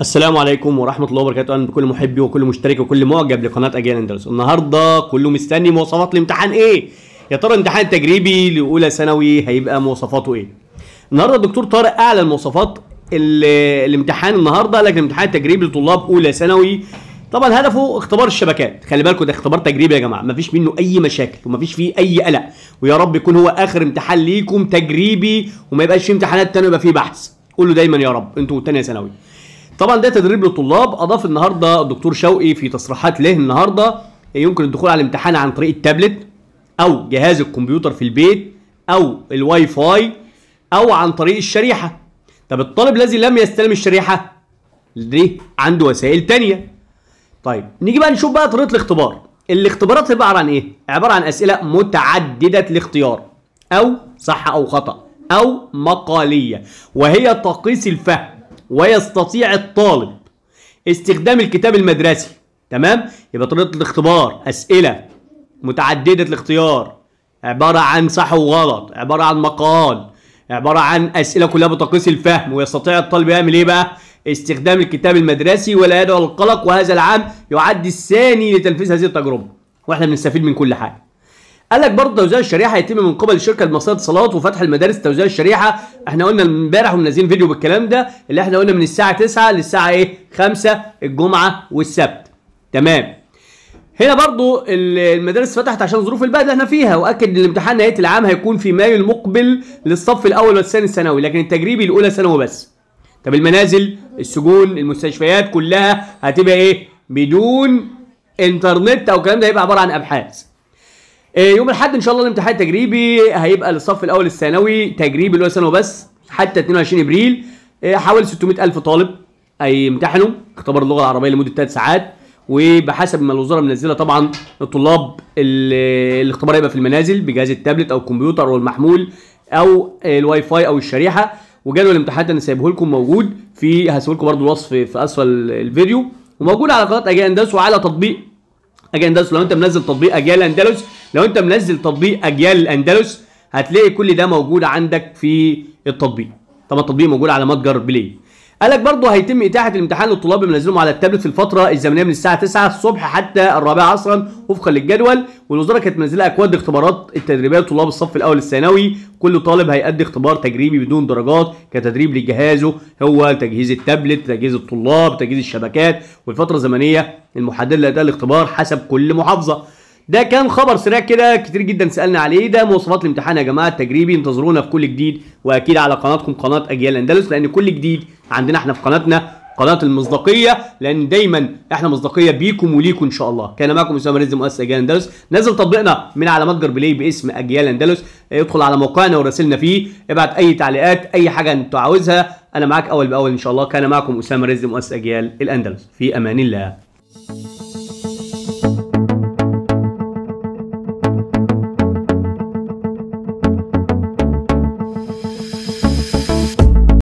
السلام عليكم ورحمة الله وبركاته أهلا بكل محبي وكل مشترك وكل معجب لقناة أجيال أندلس النهاردة كله مستني مواصفات الامتحان إيه يا ترى امتحان تجريبي لأولى ثانوي هيبقى مواصفاته إيه النهاردة الدكتور طارق أعلن مواصفات الامتحان النهاردة لكن الامتحان التجريبي لطلاب أولى ثانوي طبعا هدفه اختبار الشبكات خلي بالكم ده اختبار تجريبي يا جماعه مفيش منه اي مشاكل ومفيش فيه اي قلق ويا رب يكون هو اخر امتحان ليكم تجريبي وما يبقاش فيه امتحانات تانية يبقى فيه بحث قولوا دايما يا رب انتوا تانية ثانوي طبعا ده تدريب للطلاب اضاف النهارده الدكتور شوقي في تصريحات له النهارده يمكن الدخول على الامتحان عن طريق التابلت او جهاز الكمبيوتر في البيت او الواي فاي او عن طريق الشريحه طب الطالب الذي لم يستلم الشريحه ليه عنده وسائل تانية طيب نيجي بقى نشوف بقى طريقه الاختبار الاختبارات عباره عن ايه عباره عن اسئله متعدده الاختيار او صح او خطا او مقاليه وهي تقيس الفهم ويستطيع الطالب استخدام الكتاب المدرسي تمام يبقى طريقه الاختبار اسئله متعدده الاختيار عباره عن صح وغلط عباره عن مقال عباره عن اسئله كلها بتقيس الفهم ويستطيع الطالب يعمل ايه بقى استخدام الكتاب المدرسي ولا يدعو القلق وهذا العام يعد الثاني لتنفيذ هذه التجربه واحنا بنستفيد من كل حاجه قال لك برضه توزيع الشريحه هيتم من قبل الشركه المصريه للاتصالات وفتح المدارس توزيع الشريحه احنا قلنا امبارح ومنزلين فيديو بالكلام ده اللي احنا قلنا من الساعه 9 للساعه ايه 5 الجمعه والسبت تمام هنا برضه المدارس فتحت عشان ظروف البلد اللي احنا فيها واكد ان الامتحان نهايه العام هيكون في مايو المقبل للصف الاول والثاني الثانوي لكن التجريبي الاولى ثانوي بس طب المنازل السجون المستشفيات كلها هتبقى ايه بدون انترنت او الكلام ده هيبقى عباره عن ابحاث آه، يوم الاحد ان شاء الله الامتحان التجريبي هيبقى للصف الاول الثانوي تجريبي اللي هو ثانوي بس حتى 22 ابريل آه، حوالي 600000 طالب هيمتحنوا اختبار اللغه العربيه لمده 3 ساعات وبحسب ما الوزاره منزله طبعا الطلاب الاختبار هيبقى في المنازل بجهاز التابلت او الكمبيوتر او المحمول او الواي فاي او الشريحه وجدول الامتحانات انا سايبه لكم موجود في هسيب لكم برده الوصف في اسفل الفيديو وموجود على قناه اجيال اندلس وعلى تطبيق اجيال اندلس لو انت منزل تطبيق اجيال اندلس لو انت منزل تطبيق اجيال الاندلس هتلاقي كل ده موجود عندك في التطبيق طبعا التطبيق موجود على متجر بلاي قال لك برضه هيتم اتاحه الامتحان للطلاب اللي منزلهم على التابلت في الفتره الزمنيه من الساعه 9 الصبح حتى الرابعه عصرا وفقا للجدول والوزاره كانت منزله اكواد اختبارات التدريبيه لطلاب الصف الاول الثانوي كل طالب هيأدي اختبار تجريبي بدون درجات كتدريب لجهازه هو تجهيز التابلت تجهيز الطلاب تجهيز الشبكات والفتره الزمنيه المحدده لاداء الاختبار حسب كل محافظه ده كان خبر سريع كده كتير جدا سالنا عليه ده مواصفات الامتحان يا جماعه التجريبي انتظرونا في كل جديد واكيد على قناتكم قناه اجيال الاندلس لان كل جديد عندنا احنا في قناتنا قناه المصداقيه لان دايما احنا مصداقيه بيكم وليكم ان شاء الله كان معكم اسامه رزق مؤسس اجيال اندلس نزل تطبيقنا من على متجر بلاي باسم اجيال اندلس ادخل على موقعنا وراسلنا فيه ابعت اي تعليقات اي حاجه انت عاوزها انا معاك اول باول ان شاء الله كان معكم اسامه رزق مؤسس اجيال الاندلس في امان الله